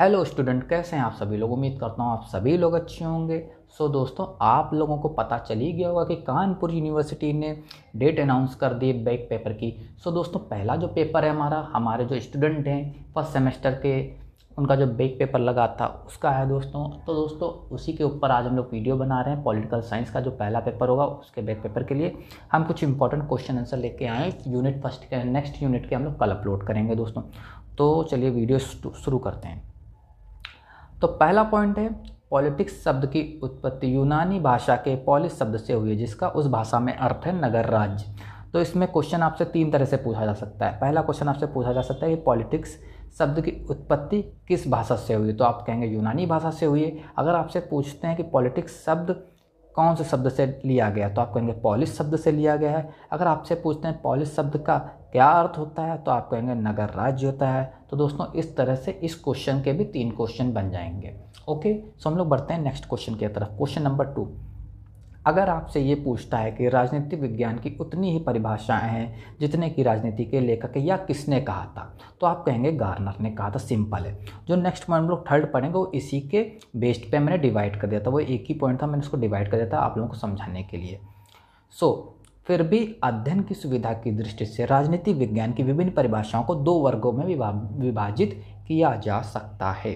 hello student कैसे हैं आप सभी लोग उम्मीद करता हूँ आप सभी लोग अच्छे होंगे सो so, दोस्तों आप लोगों को पता चल ही गया होगा कि कानपुर यूनिवर्सिटी ने डेट अनाउंस कर दी बैक पेपर की सो so, दोस्तों पहला जो पेपर है हमारा हमारे जो स्टूडेंट हैं फर्स्ट सेमेस्टर के उनका जो बैक पेपर लगा था उसका है दोस्तों तो दोस्तों उसी के ऊपर आज हम लोग वीडियो बना रहे हैं पॉलिटिकल साइंस का जो पहला पेपर होगा उसके बैक पेपर के लिए हम कुछ इंपॉर्टेंट क्वेश्चन आंसर लेके आए यूनिट फर्स्ट के नेक्स्ट यूनिट के हम लोग कल अपलोड करेंगे दोस्तों तो चलिए वीडियो शुरू करते हैं तो पहला पॉइंट है पॉलिटिक्स शब्द की उत्पत्ति यूनानी भाषा के पॉलिस शब्द से हुई है जिसका उस भाषा में अर्थ है नगर राज्य तो इसमें क्वेश्चन आपसे तीन तरह से पूछा जा सकता है पहला क्वेश्चन आपसे पूछा जा सकता है कि पॉलिटिक्स शब्द की उत्पत्ति किस भाषा से हुई तो आप कहेंगे यूनानी भाषा से हुई है अगर आपसे पूछते हैं कि पॉलिटिक्स शब्द कौन से शब्द से लिया गया तो आप कहेंगे पॉलिश शब्द से लिया गया है अगर आपसे पूछते हैं पॉलिश शब्द का क्या अर्थ होता है तो आप कहेंगे नगर राज्य होता है तो दोस्तों इस तरह से इस क्वेश्चन के भी तीन क्वेश्चन बन जाएंगे ओके सो हम लोग बढ़ते हैं नेक्स्ट क्वेश्चन की तरफ क्वेश्चन नंबर टू अगर आपसे ये पूछता है कि राजनीतिक विज्ञान की उतनी ही परिभाषाएं हैं जितने की राजनीति के लेखक या किसने कहा था तो आप कहेंगे गार्नर ने कहा था सिंपल है जो नेक्स्ट पॉइंट हम लोग थर्ड पढ़ेंगे वो इसी के बेस्ड पे मैंने डिवाइड कर दिया था वो एक ही पॉइंट था मैंने उसको डिवाइड कर दिया था आप लोगों को समझाने के लिए सो so, फिर भी अध्ययन की सुविधा की दृष्टि से राजनीतिक विज्ञान की विभिन्न परिभाषाओं को दो वर्गों में विभाजित किया जा सकता है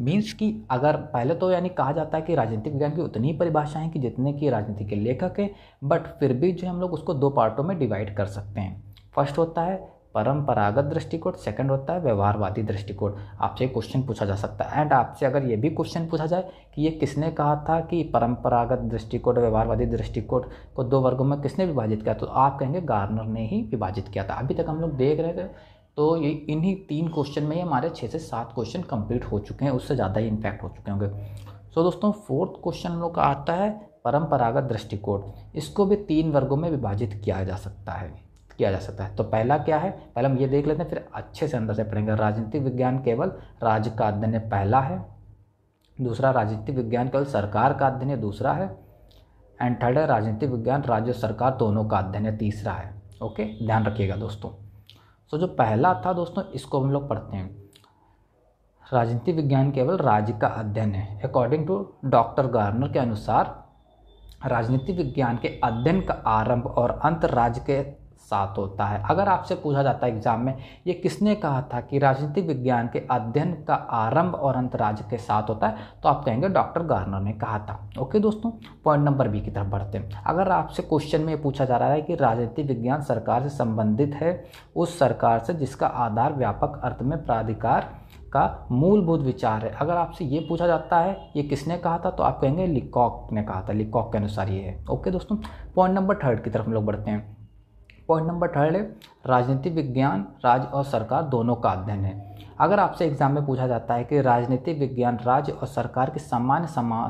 मीन्स कि अगर पहले तो यानी कहा जाता है कि राजनीतिक विज्ञान की उतनी परिभाषाएं कि जितने की राजनीति के लेखक हैं बट फिर भी जो हम लोग उसको दो पार्टों में डिवाइड कर सकते हैं फर्स्ट होता है परंपरागत दृष्टिकोण सेकंड होता है व्यवहारवादी दृष्टिकोण आपसे क्वेश्चन पूछा जा सकता है एंड आपसे अगर ये भी क्वेश्चन पूछा जाए कि ये किसने कहा था कि परंपरागत दृष्टिकोण व्यवहारवादी दृष्टिकोण को दो वर्गों में किसने विभाजित किया तो आप कहेंगे गार्नर ने ही विभाजित किया था अभी तक हम लोग देख रहे थे तो ये इन्हीं तीन क्वेश्चन में ही हमारे छः से सात क्वेश्चन कंप्लीट हो चुके हैं उससे ज़्यादा ही इम्पैक्ट हो चुके होंगे सो so, दोस्तों फोर्थ क्वेश्चन हम लोग का आता है परंपरागत दृष्टिकोण इसको भी तीन वर्गों में विभाजित किया जा सकता है किया जा सकता है तो पहला क्या है पहले हम ये देख लेते हैं फिर अच्छे से अंदर से पढ़ेंगे राजनीतिक विज्ञान केवल राज्य का अध्ययन पहला है दूसरा राजनीतिक विज्ञान केवल सरकार का अध्ययन दूसरा है एंड थर्ड है राजनीतिक विज्ञान राज्य सरकार दोनों का अध्ययन तीसरा है ओके ध्यान रखिएगा दोस्तों तो जो पहला था दोस्तों इसको हम लोग पढ़ते हैं राजनीति विज्ञान केवल राज्य का अध्ययन है अकॉर्डिंग टू डॉक्टर गार्नर के अनुसार राजनीति विज्ञान के अध्ययन का आरंभ और अंत राज्य के सात होता है अगर आपसे पूछा जाता है एग्जाम में ये किसने कहा था कि राजनीतिक विज्ञान के अध्ययन का आरंभ और अंत राज्य के साथ होता है तो आप कहेंगे डॉक्टर गार्नर ने कहा था ओके दोस्तों पॉइंट नंबर बी की तरफ बढ़ते हैं अगर आपसे क्वेश्चन में ये पूछा जा रहा है कि राजनीतिक विज्ञान सरकार से संबंधित है उस सरकार से जिसका आधार व्यापक अर्थ में प्राधिकार का मूलभूत विचार है अगर आपसे ये पूछा जाता है ये किसने कहा था तो आप कहेंगे लिकॉक ने कहा था लिकॉक के अनुसार ये है ओके दोस्तों पॉइंट नंबर थर्ड की तरफ हम लोग बढ़ते हैं पॉइंट नंबर थर्ड है राजनीति विज्ञान राज्य और सरकार दोनों का अध्ययन है अगर आपसे एग्जाम में पूछा जाता है कि राजनीति विज्ञान राज्य और सरकार की सामान्य समा,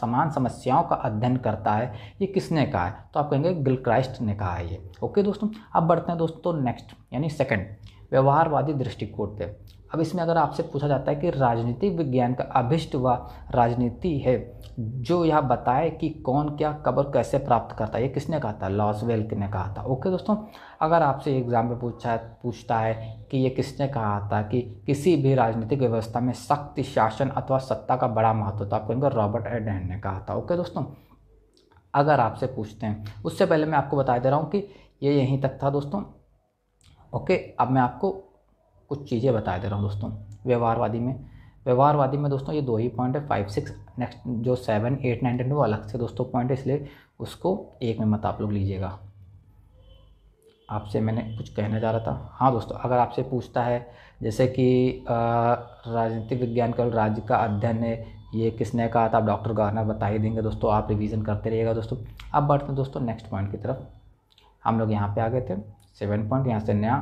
समान समस्याओं का अध्ययन करता है ये किसने कहा है तो आप कहेंगे गिलक्राइस्ट ने कहा है ये ओके दोस्तों अब बढ़ते हैं दोस्तों नेक्स्ट यानी सेकंड व्यवहारवादी दृष्टिकोण पे अब इसमें अगर आपसे पूछा जाता है कि राजनीतिक विज्ञान का अभिष्ट व राजनीति है जो यह बताए कि कौन क्या कब और कैसे प्राप्त करता है ये किसने कहा था लॉस लॉसवेल ने कहा था ओके दोस्तों अगर आपसे एग्जाम में पूछा पूछता है कि ये किसने कहा था कि किसी भी राजनीतिक व्यवस्था में शक्ति शासन अथवा सत्ता का बड़ा महत्व था तो आपको इनका रॉबर्ट एडेन ने कहा था ओके दोस्तों अगर आपसे पूछते हैं उससे पहले मैं आपको बता दे रहा हूँ कि ये यहीं तक था दोस्तों ओके अब मैं आपको कुछ चीज़ें बता दे रहा हूँ दोस्तों व्यवहारवादी में व्यवहारवादी में दोस्तों ये दो ही पॉइंट है फाइव सिक्स नेक्स्ट जो सेवन एट नाइन टेन वो अलग से दोस्तों पॉइंट है इसलिए उसको एक में मत आप लोग लीजिएगा आपसे मैंने कुछ कहना चाह रहा था हाँ दोस्तों अगर आपसे पूछता है जैसे कि राजनीतिक विज्ञान का राज्य का अध्ययन है ये किसने कहा था आप डॉक्टर गार्नर बता ही देंगे दोस्तों आप रिवीजन करते रहिएगा दोस्तों अब बढ़ते हैं दोस्तों नेक्स्ट पॉइंट की तरफ हम लोग यहाँ पे आ गए थे सेवन पॉइंट यहाँ से नया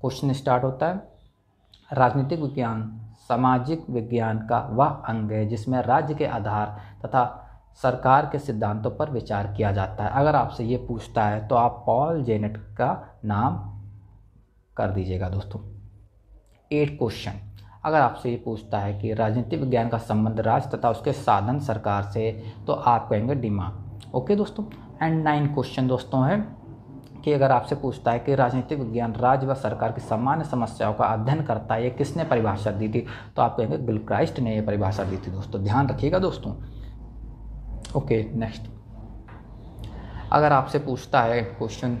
क्वेश्चन स्टार्ट होता है राजनीतिक विज्ञान सामाजिक विज्ञान का वह अंग है जिसमें राज्य के आधार तथा सरकार के सिद्धांतों पर विचार किया जाता है अगर आपसे ये पूछता है तो आप पॉल जेनेट का नाम कर दीजिएगा दोस्तों एट क्वेश्चन अगर आपसे ये पूछता है कि राजनीतिक विज्ञान का संबंध राज्य तथा उसके साधन सरकार से तो आप कहेंगे डिमा ओके दोस्तों एंड नाइन क्वेश्चन दोस्तों है कि अगर आपसे पूछता है कि राजनीतिक विज्ञान राज्य व सरकार की सामान्य समस्याओं का अध्ययन करता है ये किसने परिभाषा दी थी तो आप कहेंगे बिल क्राइस्ट ने यह परिभाषा दी थी दोस्तों ध्यान रखिएगा दोस्तों ओके नेक्स्ट अगर आपसे पूछता है क्वेश्चन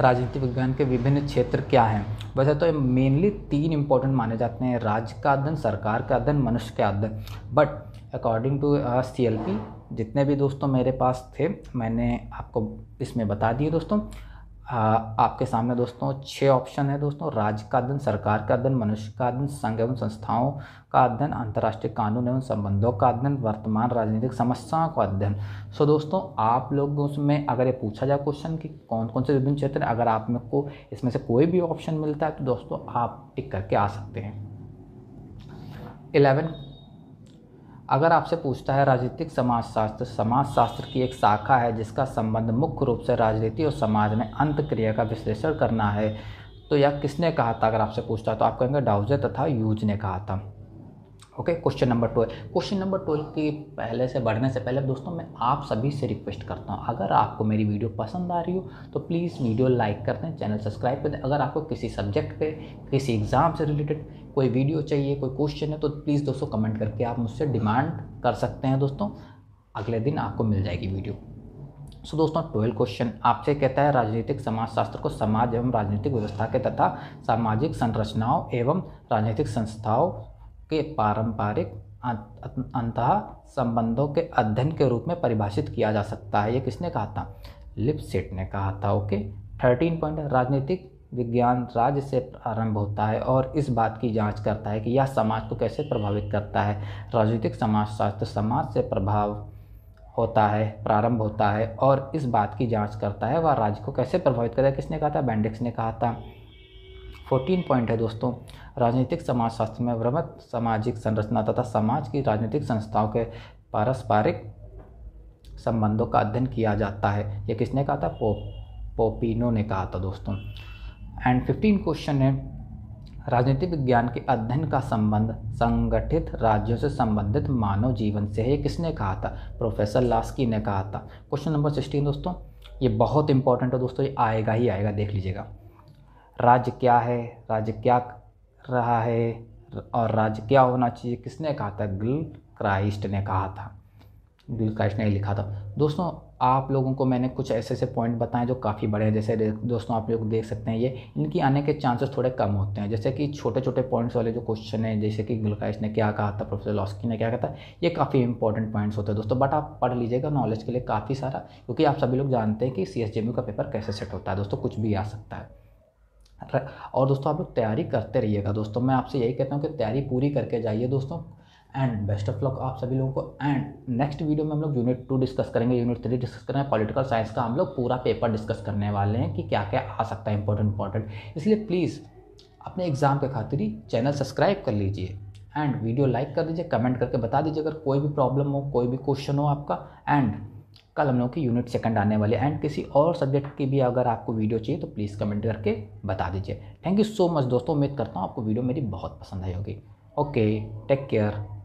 राजनीति विज्ञान के विभिन्न क्षेत्र क्या हैं वैसे तो मेनली तीन इंपॉर्टेंट माने जाते हैं राज्य का अध्ययन सरकार का अध्ययन मनुष्य का अध्ययन बट अकॉर्डिंग टू सी जितने भी दोस्तों मेरे पास थे मैंने आपको इसमें बता दिए दोस्तों आपके सामने दोस्तों छः ऑप्शन है दोस्तों राज्य का अध्ययन सरकार का अध्ययन मनुष्य का अध्ययन संघ एवं संस्थाओं का अध्ययन अंतर्राष्ट्रीय कानून एवं संबंधों का अध्ययन वर्तमान राजनीतिक समस्याओं का अध्ययन सो दोस्तों आप लोग उसमें अगर ये पूछा जाए क्वेश्चन कि कौन कौन से विभिन्न क्षेत्र अगर आप में को इसमें से कोई भी ऑप्शन मिलता है तो दोस्तों आप टिक करके आ सकते हैं इलेवन अगर आपसे पूछता है राजनीतिक समाजशास्त्र समाजशास्त्र की एक शाखा है जिसका संबंध मुख्य रूप से राजनीति और समाज में अंत क्रिया का विश्लेषण करना है तो यह किसने कहा था अगर आपसे पूछता तो आप कहेंगे डाउजे तथा यूज ने कहा था okay question number twelve question number twelve के पहले से बढ़ने से पहले दोस्तों मैं आप सभी से रिक्वेस्ट करता हूँ अगर आपको मेरी वीडियो पसंद आ रही हो तो प्लीज़ वीडियो लाइक कर दें चैनल सब्सक्राइब कर दें अगर आपको किसी सब्जेक्ट पे किसी एग्ज़ाम से रिलेटेड कोई वीडियो चाहिए कोई क्वेश्चन है तो प्लीज़ दोस्तों कमेंट करके आप मुझसे डिमांड कर सकते हैं दोस्तों अगले दिन आपको मिल जाएगी वीडियो सो so, दोस्तों ट्वेल्व क्वेश्चन आपसे कहता है राजनीतिक समाजशास्त्र को समाज एवं राजनीतिक व्यवस्था के तथा सामाजिक संरचनाओं एवं राजनीतिक संस्थाओं के पारंपरिक अं, अं, अंतः संबंधों के अध्ययन के रूप में परिभाषित किया जा सकता है ये किसने कहा था लिपसेट ने कहा था ओके थर्टीन पॉइंट राजनीतिक विज्ञान राज्य से प्रारंभ होता है और इस बात की जांच करता है कि यह समाज को कैसे प्रभावित करता है राजनीतिक समाजशास्त्र समाज से प्रभाव होता है प्रारंभ होता है और इस बात की जांच करता है वह राज्य को कैसे प्रभावित करता है किसने कहा था बैंडिक्स ने कहा था फोर्टीन पॉइंट है दोस्तों राजनीतिक समाजशास्त्र में वृहत सामाजिक संरचना तथा समाज की राजनीतिक संस्थाओं के पारस्परिक संबंधों का अध्ययन किया जाता है यह किसने कहा था पो पोपिनो ने कहा था दोस्तों एंड फिफ्टीन क्वेश्चन है राजनीतिक विज्ञान के अध्ययन का संबंध संगठित राज्यों से संबंधित मानव जीवन से है किसने कहा था प्रोफेसर लास्की ने कहा था क्वेश्चन नंबर सिक्सटीन दोस्तों ये बहुत इंपॉर्टेंट है दोस्तों ये आएगा ही आएगा देख लीजिएगा राज्य क्या है राज्य क्या रहा है और राज्य क्या होना चाहिए किसने कहा था गिल क्राइस्ट ने कहा था गिल क्राइस्ट ने लिखा था दोस्तों आप लोगों को मैंने कुछ ऐसे ऐसे पॉइंट बताए जो काफ़ी बड़े हैं जैसे दोस्तों आप लोग देख सकते हैं ये इनकी आने के चांसेस थोड़े कम होते हैं जैसे कि छोटे छोटे पॉइंट्स वाले जो क्वेश्चन हैं जैसे कि गिलकाइश ने क्या कहा था प्रोफेसर लॉस्की ने क्या कहा था ये काफ़ी इंपॉर्टेंट पॉइंट्स होते हैं दोस्तों बट आप पढ़ लीजिएगा नॉलेज के लिए काफ़ी सारा क्योंकि आप सभी लोग जानते हैं कि सी का पेपर कैसे सेट होता है दोस्तों कुछ भी आ सकता है और दोस्तों आप लोग तैयारी करते रहिएगा दोस्तों मैं आपसे यही कहता हूँ कि तैयारी पूरी करके जाइए दोस्तों एंड बेस्ट ऑफ लक आप सभी लोगों को एंड नेक्स्ट वीडियो में हम लोग यूनिट टू डिस्कस करेंगे यूनिट थ्री डिस्कस करेंगे पॉलिटिकल साइंस का हम लोग पूरा पेपर डिस्कस करने वाले हैं कि क्या क्या आ सकता है इंपॉर्टेंट इंपॉर्टेंट इसलिए प्लीज़ अपने एग्ज़ाम के खातिर ही चैनल सब्सक्राइब कर लीजिए एंड वीडियो लाइक कर दीजिए कमेंट करके बता दीजिए अगर कोई भी प्रॉब्लम हो कोई भी क्वेश्चन हो आपका एंड कल हम लोग की यूनिट सेकंड आने वाले एंड किसी और सब्जेक्ट की भी अगर आपको वीडियो चाहिए तो प्लीज़ कमेंट करके बता दीजिए थैंक यू सो मच दोस्तों उम्मीद करता हूँ आपको वीडियो मेरी बहुत पसंद आई होगी ओके टेक केयर